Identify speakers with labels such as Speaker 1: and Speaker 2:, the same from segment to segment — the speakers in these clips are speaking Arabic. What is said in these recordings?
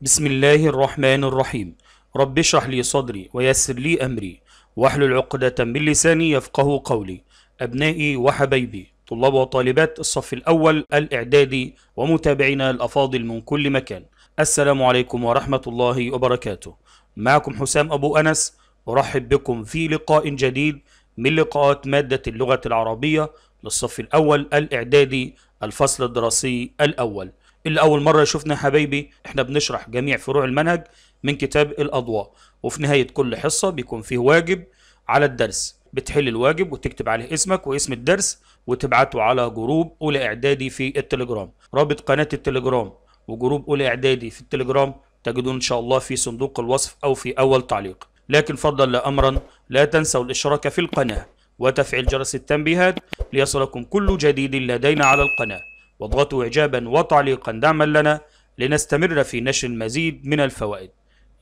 Speaker 1: بسم الله الرحمن الرحيم رب اشرح لي صدري ويسر لي أمري واحلل عقدة من لساني يفقه قولي أبنائي وحبايبي طلاب وطالبات الصف الأول الإعدادي ومتابعينا الأفاضل من كل مكان السلام عليكم ورحمة الله وبركاته معكم حسام أبو أنس أرحب بكم في لقاء جديد من لقاءات مادة اللغة العربية للصف الأول الإعدادي الفصل الدراسي الأول اللي أول مرة شفنا حبايبي إحنا بنشرح جميع فروع المنهج من كتاب الأضواء وفي نهاية كل حصة بيكون فيه واجب على الدرس بتحل الواجب وتكتب عليه اسمك واسم الدرس وتبعته على جروب أولى إعدادي في التليجرام رابط قناة التليجرام وجروب أولى إعدادي في التليجرام تجدون إن شاء الله في صندوق الوصف أو في أول تعليق لكن فضلا أمرا لا تنسوا الاشتراك في القناة وتفعيل جرس التنبيهات ليصلكم كل جديد لدينا على القناة واضغطوا إعجابا وتعليقا دعما لنا لنستمر في نشر المزيد من الفوائد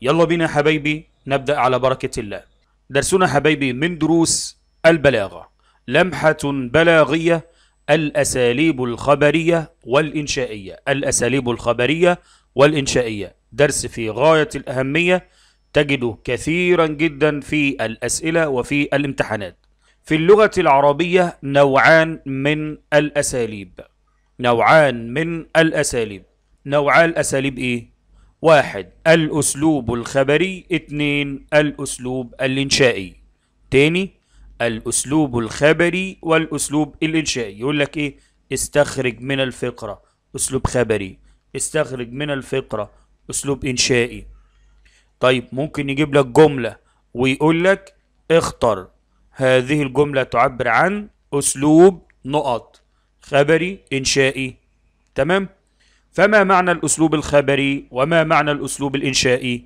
Speaker 1: يلا بينا حبايبي نبدأ على بركة الله درسنا حبايبي من دروس البلاغة لمحة بلاغية الأساليب الخبرية والإنشائية الأساليب الخبرية والإنشائية درس في غاية الأهمية تجده كثيرا جدا في الأسئلة وفي الامتحانات في اللغة العربية نوعان من الأساليب نوعان من الأساليب نوعا الأساليب إيه؟ واحد الأسلوب الخبري اتنين الأسلوب الإنشائي تاني الأسلوب الخبري والأسلوب الإنشائي يقول لك إيه؟ استخرج من الفقرة أسلوب خبري استخرج من الفقرة أسلوب إنشائي طيب ممكن يجيب لك جملة ويقول لك اختر هذه الجملة تعبر عن أسلوب نقط خبري إنشائي تمام؟ فما معنى الأسلوب الخبري وما معنى الأسلوب الإنشائي؟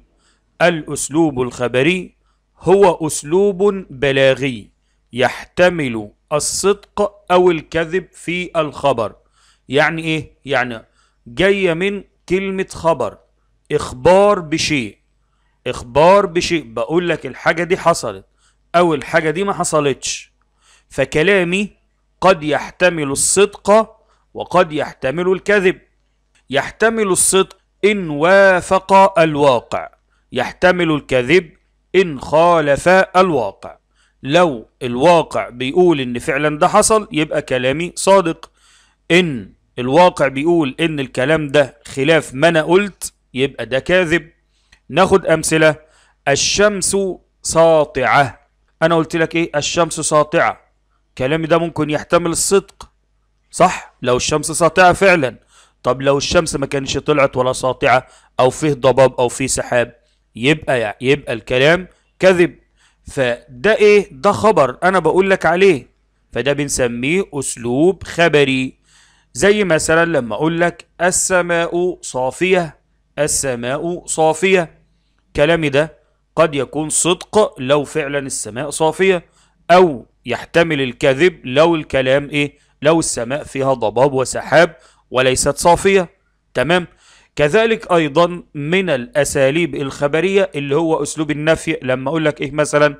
Speaker 1: الأسلوب الخبري هو أسلوب بلاغي يحتمل الصدق أو الكذب في الخبر يعني إيه؟ يعني جاية من كلمة خبر إخبار بشيء إخبار بشيء بقول لك الحاجة دي حصلت أو الحاجة دي ما حصلتش فكلامي قد يحتمل الصدق وقد يحتمل الكذب يحتمل الصدق إن وافق الواقع يحتمل الكذب إن خالف الواقع لو الواقع بيقول إن فعلا ده حصل يبقى كلامي صادق إن الواقع بيقول إن الكلام ده خلاف ما أنا قلت يبقى ده كاذب ناخد أمثلة الشمس ساطعة أنا قلت لك إيه الشمس ساطعة كلامي ده ممكن يحتمل الصدق صح لو الشمس ساطعة فعلا طب لو الشمس ما كانش طلعت ولا ساطعة أو فيه ضباب أو فيه سحاب يبقى يعني يبقى الكلام كذب فده إيه ده خبر أنا بقول لك عليه فده بنسميه أسلوب خبري زي مثلا لما أقول لك السماء صافية السماء صافية كلامي ده قد يكون صدق لو فعلا السماء صافية أو يحتمل الكذب لو الكلام ايه لو السماء فيها ضباب وسحاب وليست صافية تمام كذلك ايضا من الاساليب الخبرية اللي هو اسلوب النفي لما اقول لك ايه مثلا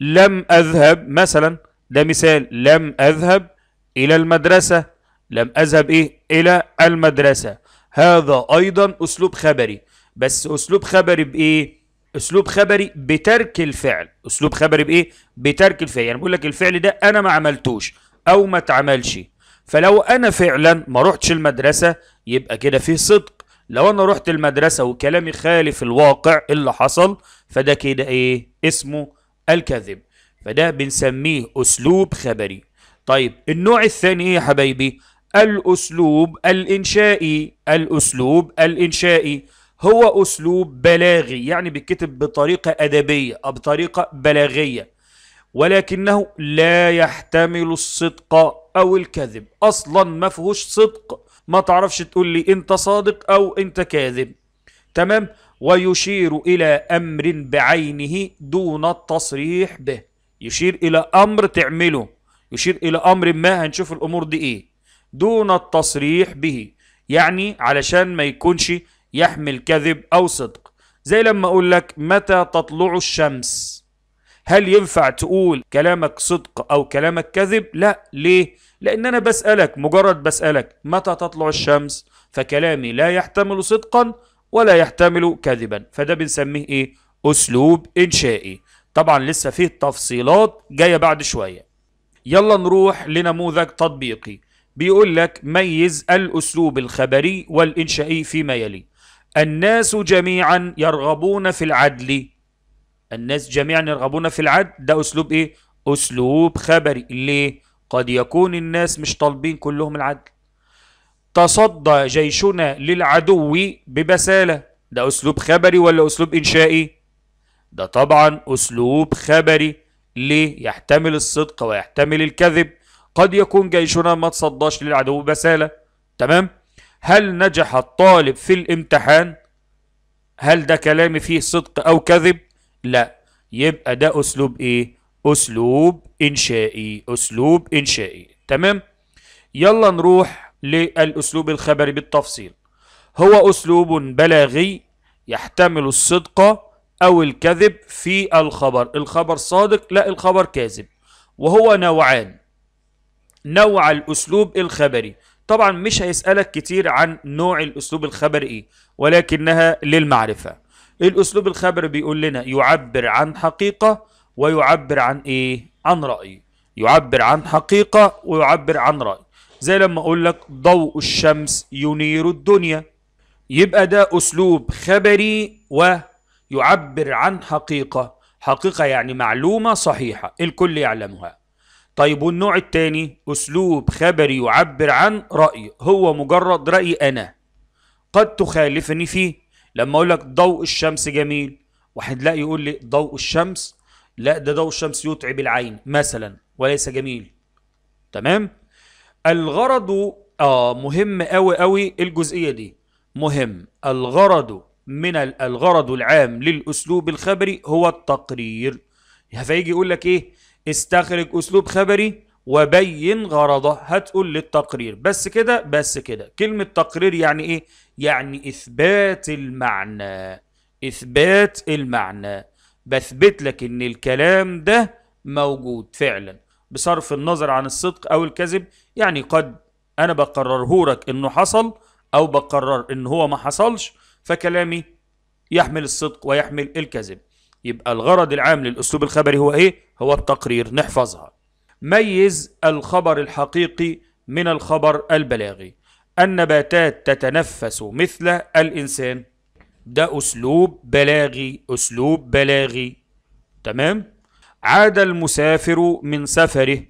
Speaker 1: لم اذهب مثلا ده مثال لم اذهب الى المدرسة لم اذهب ايه الى المدرسة هذا ايضا اسلوب خبري بس اسلوب خبري بايه اسلوب خبري بترك الفعل اسلوب خبري بايه بترك الفعل يعني بقول لك الفعل ده انا ما عملتوش او ما اتعملش فلو انا فعلا ما رحتش المدرسه يبقى كده فيه صدق لو انا رحت المدرسه وكلامي خالف الواقع اللي حصل فده كده ايه اسمه الكذب فده بنسميه اسلوب خبري طيب النوع الثاني ايه يا حبايبي الاسلوب الانشائي الاسلوب الانشائي هو أسلوب بلاغي يعني بيتكتب بطريقة أدبية أو بطريقة بلاغية ولكنه لا يحتمل الصدق أو الكذب أصلا ما فيهوش صدق ما تعرفش تقول لي أنت صادق أو أنت كاذب تمام ويشير إلى أمر بعينه دون التصريح به يشير إلى أمر تعمله يشير إلى أمر ما هنشوف الأمور دي إيه دون التصريح به يعني علشان ما يكونش يحمل كذب أو صدق زي لما أقول لك متى تطلع الشمس هل ينفع تقول كلامك صدق أو كلامك كذب؟ لا ليه؟ لأن أنا بسألك مجرد بسألك متى تطلع الشمس فكلامي لا يحتمل صدقا ولا يحتمل كذبا فده بنسميه إيه؟ أسلوب إنشائي طبعا لسه فيه تفصيلات جاية بعد شوية يلا نروح لنموذج تطبيقي بيقول لك ميز الأسلوب الخبري والإنشائي فيما يلي الناس جميعا يرغبون في العدل الناس جميعا يرغبون في العدل ده أسلوب إيه؟ أسلوب خبري ليه؟ قد يكون الناس مش طالبين كلهم العدل تصدى جيشنا للعدو ببسالة ده أسلوب خبري ولا أسلوب إنشائي؟ ده طبعا أسلوب خبري ليه؟ يحتمل الصدق ويحتمل الكذب قد يكون جيشنا ما تصداش للعدو ببسالة تمام؟ هل نجح الطالب في الامتحان هل ده كلامي فيه صدق او كذب لا يبقى ده اسلوب ايه اسلوب انشائي اسلوب انشائي تمام يلا نروح للاسلوب الخبري بالتفصيل هو اسلوب بلاغي يحتمل الصدق او الكذب في الخبر الخبر صادق لا الخبر كاذب وهو نوعان نوع الاسلوب الخبري طبعا مش هيسألك كتير عن نوع الأسلوب الخبري إيه ولكنها للمعرفة الأسلوب الخبري بيقول لنا يعبر عن حقيقة ويعبر عن إيه؟ عن رأي يعبر عن حقيقة ويعبر عن رأي زي لما أقول لك ضوء الشمس ينير الدنيا يبقى ده أسلوب خبري ويعبر عن حقيقة حقيقة يعني معلومة صحيحة الكل يعلمها طيب والنوع الثاني أسلوب خبري يعبر عن رأي هو مجرد رأي أنا قد تخالفني فيه لما أقول لك ضوء الشمس جميل واحد لا يقول لي ضوء الشمس لا ده ضوء الشمس يتعب العين مثلا وليس جميل تمام الغرض آه مهم قوي قوي الجزئية دي مهم الغرض من الغرض العام للأسلوب الخبري هو التقرير فيجي يقول لك إيه استخرج اسلوب خبري وبين غرضه هتقول للتقرير بس كده بس كده كلمة تقرير يعني ايه يعني اثبات المعنى اثبات المعنى بثبت لك ان الكلام ده موجود فعلا بصرف النظر عن الصدق او الكذب يعني قد انا بقرره لك انه حصل او بقرر ان هو ما حصلش فكلامي يحمل الصدق ويحمل الكذب يبقى الغرض العام للأسلوب الخبري هو إيه؟ هو التقرير نحفظها ميز الخبر الحقيقي من الخبر البلاغي النباتات تتنفس مثل الإنسان ده أسلوب بلاغي أسلوب بلاغي تمام؟ عاد المسافر من سفره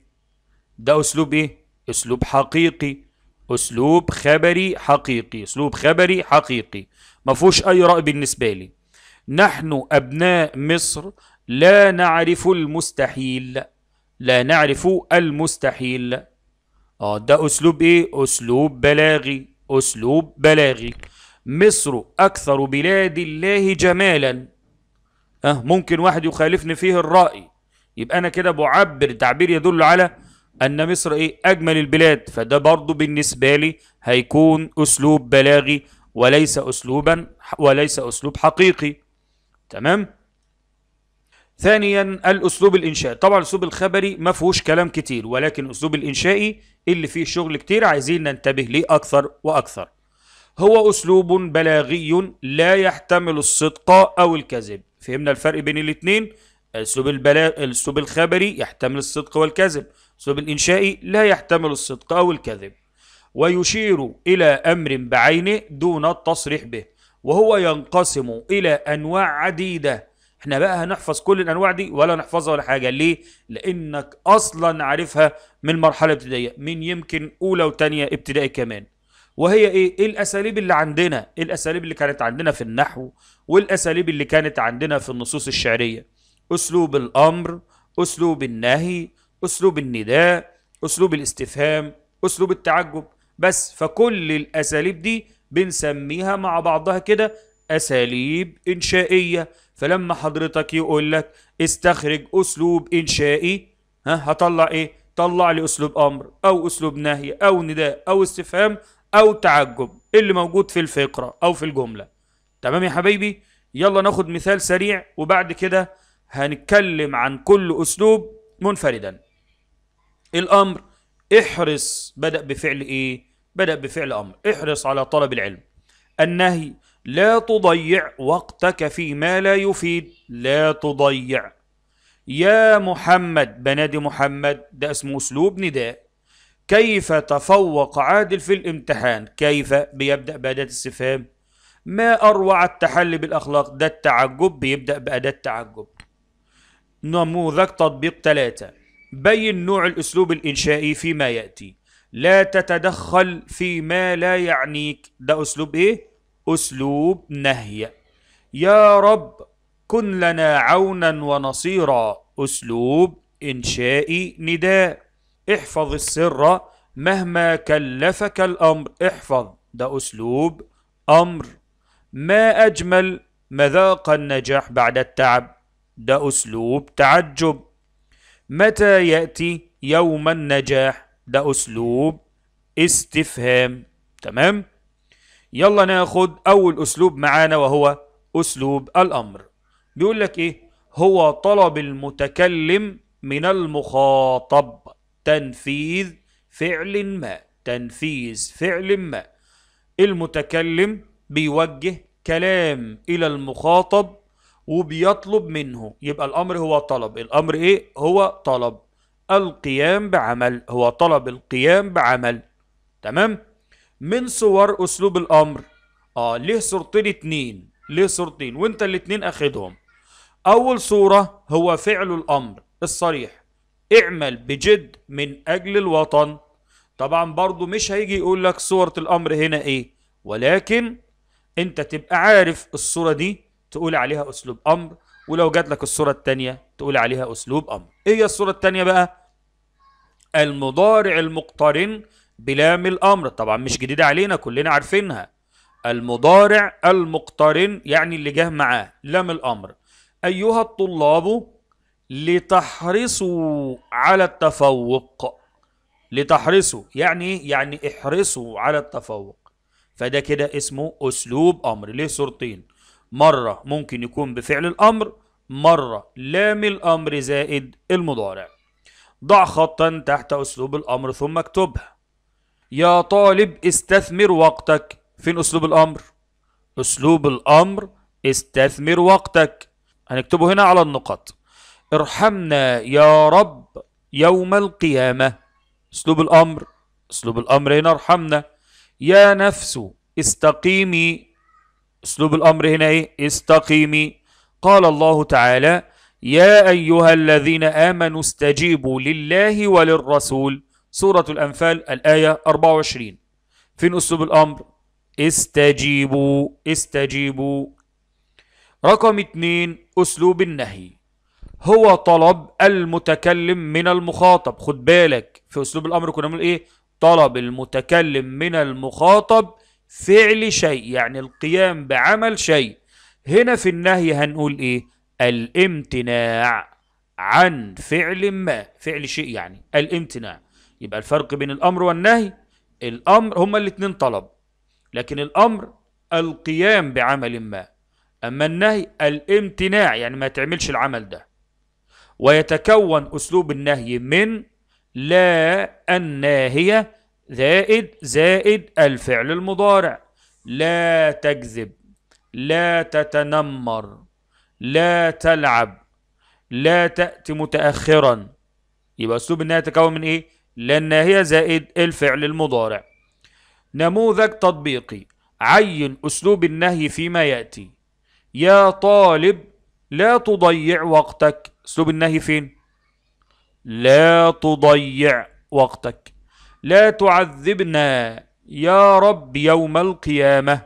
Speaker 1: ده أسلوب إيه؟ أسلوب حقيقي أسلوب خبري حقيقي أسلوب خبري حقيقي ما فيهوش أي رأي بالنسبة لي نحن أبناء مصر لا نعرف المستحيل لا نعرف المستحيل آه ده أسلوب إيه؟ أسلوب بلاغي أسلوب بلاغي مصر أكثر بلاد الله جمالا أه ممكن واحد يخالفني فيه الرأي يبقى أنا كده بعبر تعبير يدل على أن مصر إيه أجمل البلاد فده برضو بالنسبة لي هيكون أسلوب بلاغي وليس أسلوبا وليس أسلوب حقيقي تمام ثانيا الاسلوب الانشائي طبعا الاسلوب الخبري ما فيهوش كلام كتير ولكن الاسلوب الانشائي اللي فيه شغل كتير عايزين ننتبه ليه اكثر واكثر هو اسلوب بلاغي لا يحتمل الصدق او الكذب فهمنا الفرق بين الاثنين الاسلوب البلا... الاسلوب الخبري يحتمل الصدق والكذب الاسلوب الانشائي لا يحتمل الصدق او الكذب ويشير الى امر بعينه دون التصريح به وهو ينقسم إلى أنواع عديدة احنا بقى هنحفظ كل الانواع دي ولا نحفظها ولا حاجه ليه لانك اصلا عارفها من مرحله ابتدائيه من يمكن اولى وثانيه ابتدائي كمان وهي ايه ايه الاساليب اللي عندنا ايه الاساليب اللي كانت عندنا في النحو والاساليب اللي كانت عندنا في النصوص الشعريه اسلوب الامر اسلوب النهي اسلوب النداء اسلوب الاستفهام اسلوب التعجب بس فكل الاساليب دي بنسميها مع بعضها كده أساليب إنشائية فلما حضرتك يقول لك استخرج أسلوب إنشائي ها هطلع إيه؟ طلع لي أسلوب أمر أو أسلوب نهي أو نداء أو استفهام أو تعجب اللي موجود في الفقرة أو في الجملة تمام يا حبيبي؟ يلا ناخد مثال سريع وبعد كده هنتكلم عن كل أسلوب منفردا الأمر احرص بدأ بفعل إيه؟ بدأ بفعل أمر احرص على طلب العلم النهي لا تضيع وقتك فيما لا يفيد لا تضيع يا محمد بنادي محمد ده اسمه أسلوب نداء كيف تفوق عادل في الامتحان كيف بيبدأ بأداة استفهام ما أروع التحلي بالأخلاق ده التعجب بيبدأ بأداة تعجب نموذج تطبيق ثلاثة بين نوع الأسلوب الإنشائي فيما يأتي لا تتدخل فيما لا يعنيك ده أسلوب إيه؟ أسلوب نهي يا رب كن لنا عونا ونصيرا أسلوب إنشاء نداء احفظ السر مهما كلفك الأمر احفظ ده أسلوب أمر ما أجمل مذاق النجاح بعد التعب ده أسلوب تعجب متى يأتي يوم النجاح ده أسلوب استفهام تمام يلا ناخد أول أسلوب معانا وهو أسلوب الأمر بيقول لك إيه هو طلب المتكلم من المخاطب تنفيذ فعل ما تنفيذ فعل ما المتكلم بيوجه كلام إلى المخاطب وبيطلب منه يبقى الأمر هو طلب الأمر إيه هو طلب القيام بعمل هو طلب القيام بعمل تمام من صور اسلوب الامر اه ليه صورتين اتنين ليه صورتين وانت الاتنين اخدهم اول صورة هو فعل الامر الصريح اعمل بجد من اجل الوطن طبعا برضو مش هيجي يقول لك صورة الامر هنا ايه ولكن انت تبقى عارف الصورة دي تقول عليها اسلوب امر ولو جات لك الصورة التانية تقول عليها أسلوب أمر إيه هي الصورة التانية بقى؟ المضارع المقترن بلام الأمر طبعا مش جديدة علينا كلنا عارفينها المضارع المقترن يعني اللي جه معاه لام الأمر أيها الطلاب لتحرصوا على التفوق لتحرصوا يعني ايه؟ يعني احرصوا على التفوق فده كده اسمه أسلوب أمر ليه صورتين مرة ممكن يكون بفعل الأمر مرة لام الأمر زائد المضارع ضع خطا تحت أسلوب الأمر ثم اكتبها يا طالب استثمر وقتك فين أسلوب الأمر؟ أسلوب الأمر استثمر وقتك هنكتبه هنا على النقط ارحمنا يا رب يوم القيامة أسلوب الأمر أسلوب الأمر هنا ارحمنا يا نفس استقيمي اسلوب الامر هنا ايه استقيمي قال الله تعالى يا ايها الذين امنوا استجيبوا لله وللرسول سوره الانفال الايه 24 فين اسلوب الامر استجيبوا استجيبوا رقم اتنين اسلوب النهي هو طلب المتكلم من المخاطب خد بالك في اسلوب الامر كنا بنقول ايه طلب المتكلم من المخاطب فعل شيء يعني القيام بعمل شيء هنا في النهي هنقول ايه الامتناع عن فعل ما فعل شيء يعني الامتناع يبقى الفرق بين الامر والنهي الامر هما الاثنين طلب لكن الامر القيام بعمل ما اما النهي الامتناع يعني ما تعملش العمل ده ويتكون اسلوب النهي من لا الناهيه زائد زائد الفعل المضارع لا تكذب لا تتنمر لا تلعب لا تأتي متأخرا يبقى أسلوب النهاية يتكون من إيه؟ لا الناهية زائد الفعل المضارع نموذج تطبيقي عين أسلوب النهي فيما يأتي يا طالب لا تضيع وقتك أسلوب النهي فين؟ لا تضيع وقتك لا تعذبنا يا رب يوم القيامة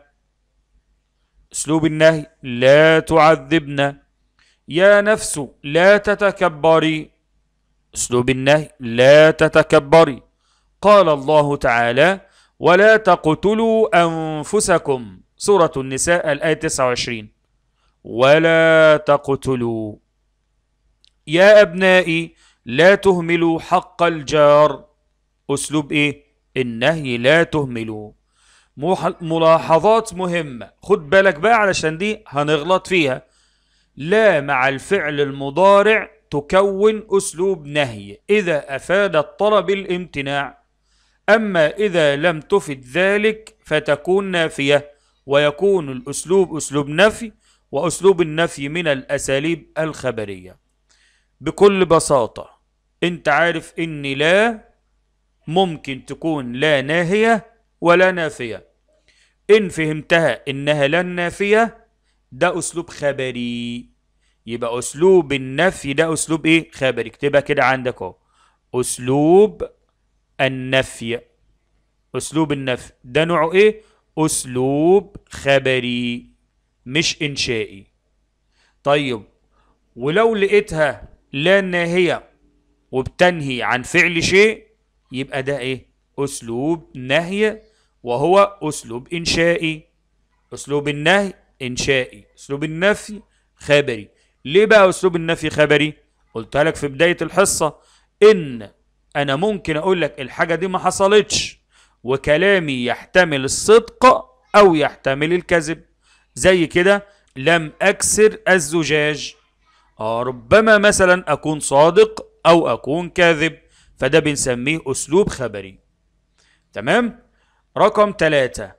Speaker 1: اسلوب النهي لا تعذبنا يا نفس لا تتكبري اسلوب النهي لا تتكبري قال الله تعالى ولا تقتلوا أنفسكم سورة النساء الآية 29 ولا تقتلوا يا أبنائي لا تهملوا حق الجار أسلوب إيه؟ النهي لا تهملوا ملاحظات مهمة خد بالك بقى علشان دي هنغلط فيها لا مع الفعل المضارع تكون أسلوب نهي إذا أفاد الطلب الامتناع أما إذا لم تفد ذلك فتكون نافية ويكون الأسلوب أسلوب نفي وأسلوب النفي من الأساليب الخبرية بكل بساطة أنت عارف إني لا ممكن تكون لا ناهية ولا نافية إن فهمتها إنها لا نافية ده أسلوب خبري يبقى أسلوب النفي ده أسلوب إيه؟ خبري اكتبها كده عندك أهو أسلوب النفي أسلوب النفي ده نوعه إيه؟ أسلوب خبري مش إنشائي طيب ولو لقيتها لا ناهية وبتنهي عن فعل شيء يبقى ده ايه اسلوب نهي وهو اسلوب انشائي اسلوب النهي انشائي اسلوب النفي خبري ليه بقى اسلوب النفي خبري قلت لك في بدايه الحصه ان انا ممكن اقول لك الحاجه دي ما حصلتش وكلامي يحتمل الصدق او يحتمل الكذب زي كده لم اكسر الزجاج آه ربما مثلا اكون صادق او اكون كاذب فده بنسميه أسلوب خبري تمام؟ رقم ثلاثة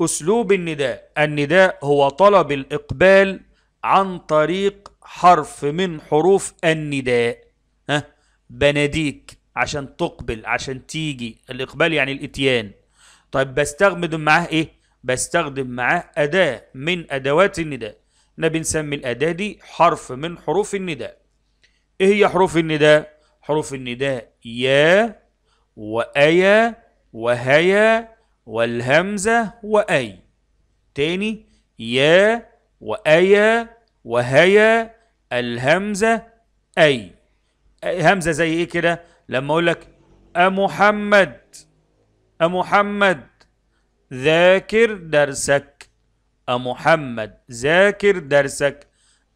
Speaker 1: أسلوب النداء النداء هو طلب الإقبال عن طريق حرف من حروف النداء ها؟ بناديك عشان تقبل عشان تيجي الإقبال يعني الإتيان طيب بستخدم معاه إيه؟ بستخدم معاه أداة من أدوات النداء احنا بنسمي الأداة دي حرف من حروف النداء إيه هي حروف النداء؟ حروف النداء يا وأيا وهيا والهمزة وأي تاني يا وأيا وهيا الهمزة أي همزة زي إيه كده لما أقول لك أمحمد أمحمد ذاكر درسك أمحمد ذاكر درسك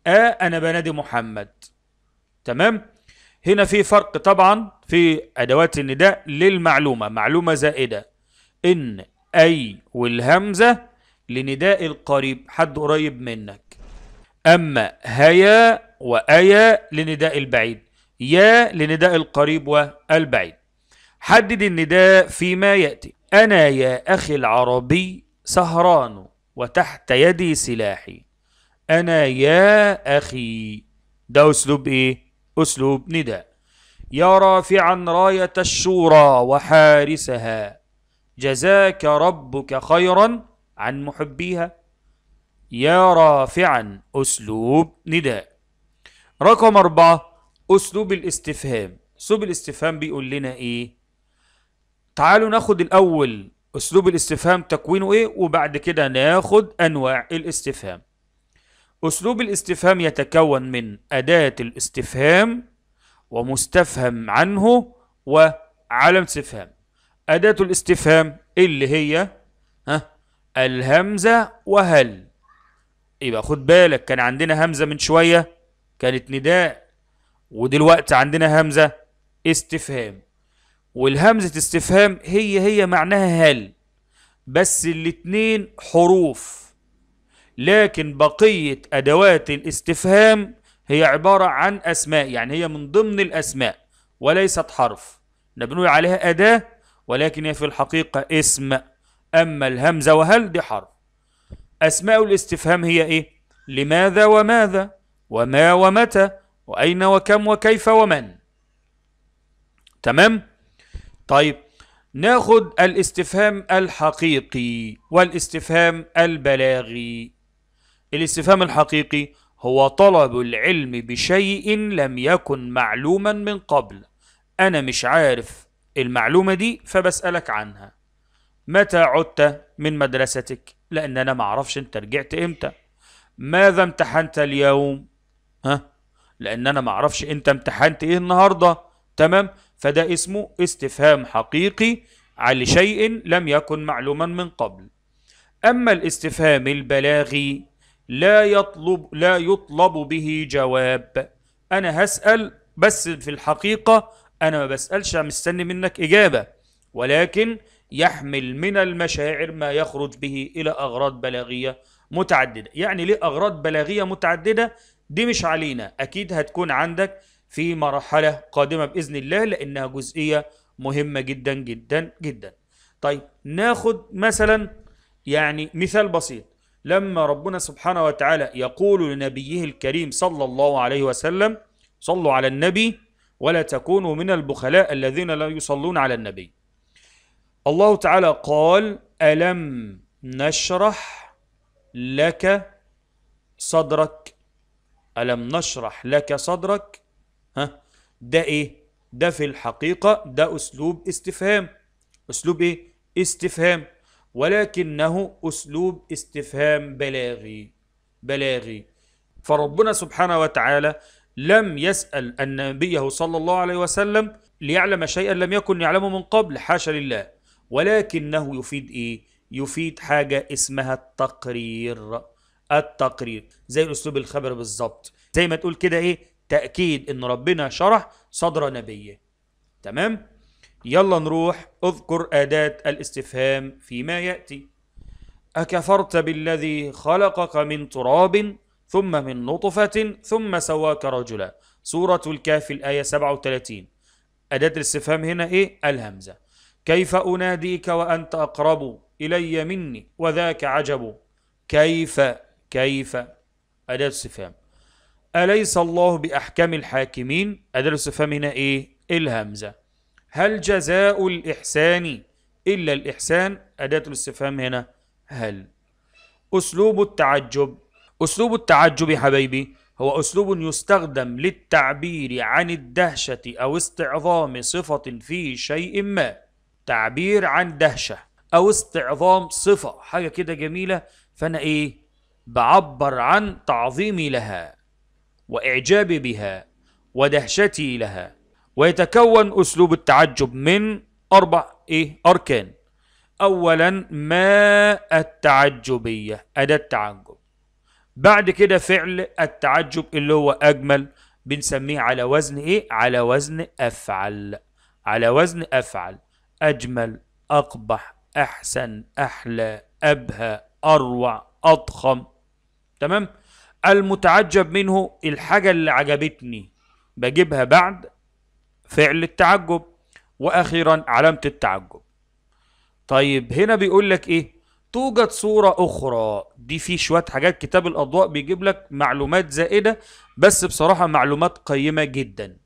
Speaker 1: أ أنا بنادي محمد تمام هنا في فرق طبعا في أدوات النداء للمعلومة معلومة زائدة إن أي والهمزة لنداء القريب حد قريب منك أما هيا وأيا لنداء البعيد يا لنداء القريب والبعيد حدد النداء فيما يأتي أنا يا أخي العربي سهران وتحت يدي سلاحي أنا يا أخي ده أسلوب إيه أسلوب نداء يا رافعا راية الشورى وحارسها جزاك ربك خيرا عن محبيها يا رافعا أسلوب نداء رقم أربعة أسلوب الاستفهام أسلوب الاستفهام بيقول لنا إيه تعالوا ناخد الأول أسلوب الاستفهام تكوينه إيه وبعد كده ناخد أنواع الاستفهام أسلوب الاستفهام يتكون من أداة الاستفهام ومستفهم عنه وعلم استفهام أداة الاستفهام اللي هي ها الهمزة وهل يبقى خد بالك كان عندنا همزة من شوية كانت نداء ودلوقتي عندنا همزة استفهام والهمزة استفهام هي هي معناها هل بس الاتنين حروف لكن بقية أدوات الاستفهام هي عبارة عن أسماء يعني هي من ضمن الأسماء وليست حرف نبنوي عليها أداة ولكن هي في الحقيقة اسم أما الهمزة وهل دي حرف أسماء الاستفهام هي إيه؟ لماذا وماذا وما ومتى وأين وكم وكيف ومن تمام؟ طيب ناخد الاستفهام الحقيقي والاستفهام البلاغي الاستفهام الحقيقي هو طلب العلم بشيء لم يكن معلوما من قبل أنا مش عارف المعلومة دي فبسألك عنها متى عدت من مدرستك لأن أنا معرفش أنت رجعت إمتى ماذا امتحنت اليوم ها لأن أنا معرفش أنت امتحنت إيه النهاردة تمام فده اسمه استفهام حقيقي على شيء لم يكن معلوما من قبل أما الاستفهام البلاغي لا يطلب لا يطلب به جواب انا هسال بس في الحقيقه انا ما بسالش مستني منك اجابه ولكن يحمل من المشاعر ما يخرج به الى اغراض بلاغيه متعدده يعني ليه اغراض بلاغيه متعدده دي مش علينا اكيد هتكون عندك في مرحله قادمه باذن الله لانها جزئيه مهمه جدا جدا جدا طيب ناخد مثلا يعني مثال بسيط لما ربنا سبحانه وتعالى يقول لنبيه الكريم صلى الله عليه وسلم صلوا على النبي ولا تكونوا من البخلاء الذين لا يصلون على النبي الله تعالى قال ألم نشرح لك صدرك ألم نشرح لك صدرك ها ده إيه ده في الحقيقة ده أسلوب استفهام أسلوب إيه استفهام ولكنه أسلوب استفهام بلاغي بلاغي فربنا سبحانه وتعالى لم يسأل النبي صلى الله عليه وسلم ليعلم شيئا لم يكن يعلمه من قبل حاشا لله ولكنه يفيد إيه؟ يفيد حاجة اسمها التقرير التقرير زي الأسلوب الخبر بالظبط زي ما تقول كده إيه تأكيد إن ربنا شرح صدر نبيه تمام؟ يلا نروح اذكر أداة الاستفهام فيما يأتي أكفرت بالذي خلقك من تراب ثم من نطفة ثم سواك رجلا سورة الكهف الآية 37 أداة الاستفهام هنا إيه؟ الهمزة كيف أناديك وأنت أقرب إلي مني وذاك عجب كيف كيف أداة استفهام أليس الله بأحكم الحاكمين أداة الاستفهام هنا إيه الهمزة هل جزاء الإحسان إلا الإحسان أداة الاستفهام هنا هل أسلوب التعجب أسلوب التعجب يا حبايبي هو أسلوب يستخدم للتعبير عن الدهشة أو استعظام صفة في شيء ما تعبير عن دهشة أو استعظام صفة حاجة كده جميلة فأنا إيه بعبر عن تعظيمي لها وإعجابي بها ودهشتي لها ويتكون أسلوب التعجب من أربع إيه؟ أركان أولا ما التعجبية أداة تعجب بعد كده فعل التعجب اللي هو أجمل بنسميه على وزن إيه؟ على وزن أفعل على وزن أفعل أجمل أقبح أحسن أحلى أبهى أروع أضخم تمام المتعجب منه الحاجة اللي عجبتني بجيبها بعد فعل التعجب واخيرا علامه التعجب طيب هنا بيقول لك ايه توجد صورة أخرى دي في شوية حاجات كتاب الأضواء بيجيب لك معلومات زائدة بس بصراحة معلومات قيمة جدا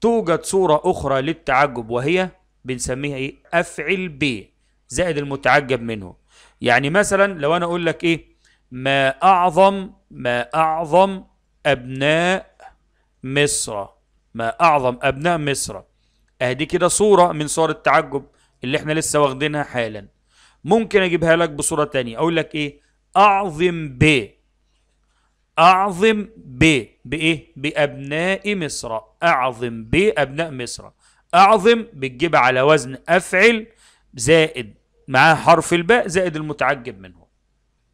Speaker 1: توجد صورة أخرى للتعجب وهي بنسميها إيه أفعل ب زائد المتعجب منه يعني مثلا لو أنا أقول لك إيه ما أعظم ما أعظم أبناء مصر ما أعظم أبناء مصر أهدي كده صورة من صور التعجب اللي احنا لسه واخدينها حالا ممكن أجيبها لك بصورة تانية أقول لك إيه أعظم ب أعظم ب بإيه بأبناء مصر أعظم بأبناء مصر أعظم بتجيب على وزن أفعل زائد معاه حرف الباء زائد المتعجب منه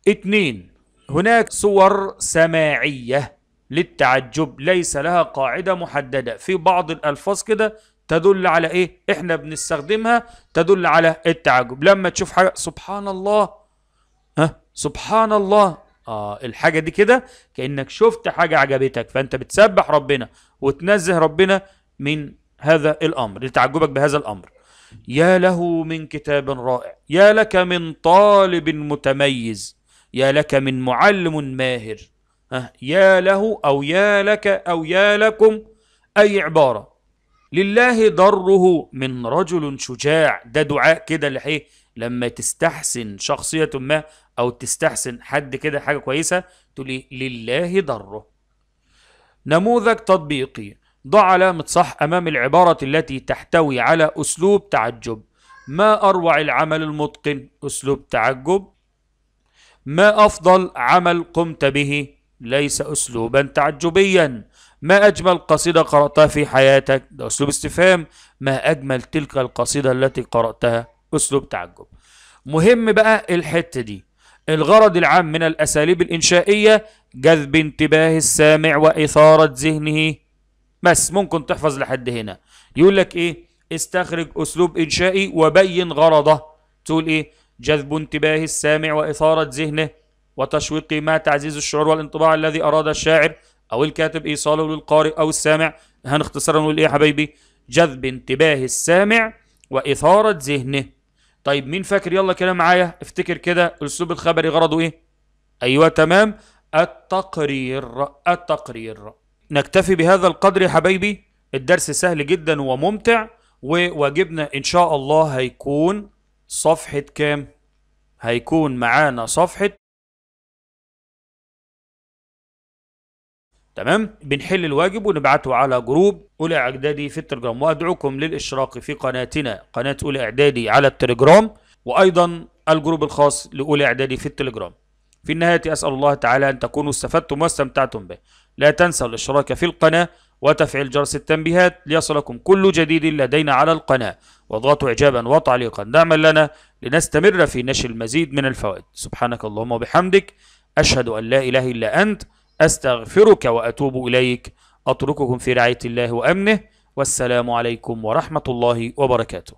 Speaker 1: اتنين هناك صور سماعية للتعجب ليس لها قاعدة محددة في بعض الألفاظ كده تدل على إيه؟ إحنا بنستخدمها تدل على التعجب لما تشوف حاجة سبحان الله ها سبحان الله آه الحاجة دي كده كأنك شفت حاجة عجبتك فأنت بتسبح ربنا وتنزه ربنا من هذا الأمر لتعجبك بهذا الأمر يا له من كتاب رائع يا لك من طالب متميز يا لك من معلم ماهر يا له أو يا لك أو يا لكم أي عبارة لله ضره من رجل شجاع ده دعاء كده اللي لما تستحسن شخصية ما أو تستحسن حد كده حاجة كويسة تقول إيه لله ضره نموذج تطبيقي ضع علامة صح أمام العبارة التي تحتوي على أسلوب تعجب ما أروع العمل المتقن أسلوب تعجب ما أفضل عمل قمت به ليس أسلوبا تعجبيا ما أجمل قصيدة قرأتها في حياتك ده أسلوب استفهام ما أجمل تلك القصيدة التي قرأتها أسلوب تعجب مهم بقى الحتة دي الغرض العام من الأساليب الإنشائية جذب انتباه السامع وإثارة ذهنه بس ممكن تحفظ لحد هنا يقول لك إيه استخرج أسلوب إنشائي وبين غرضه تقول إيه جذب انتباه السامع وإثارة ذهنه وتشويقه مع تعزيز الشعور والانطباع الذي أراد الشاعر أو الكاتب إيصاله للقارئ أو السامع هنختصرها نقول إيه يا حبايبي جذب انتباه السامع وإثارة ذهنه طيب مين فاكر يلا كده معايا افتكر كده الأسلوب الخبري غرضه إيه أيوة تمام التقرير التقرير نكتفي بهذا القدر يا حبايبي الدرس سهل جدا وممتع وواجبنا ان شاء الله هيكون صفحة كام هيكون معانا صفحة تمام بنحل الواجب ونبعته على جروب اولى اعدادي في التليجرام وادعوكم للاشتراك في قناتنا قناه اولى اعدادي على التليجرام وايضا الجروب الخاص لاولى اعدادي في التليجرام في النهايه اسال الله تعالى ان تكونوا استفدتم واستمتعتم به لا تنسوا الاشتراك في القناه وتفعيل جرس التنبيهات ليصلكم كل جديد لدينا على القناة واضغطوا إعجابا وتعليقا دعما لنا لنستمر في نشر المزيد من الفوائد سبحانك اللهم وبحمدك أشهد أن لا إله إلا أنت أستغفرك وأتوب إليك أترككم في رعاية الله وأمنه والسلام عليكم ورحمة الله وبركاته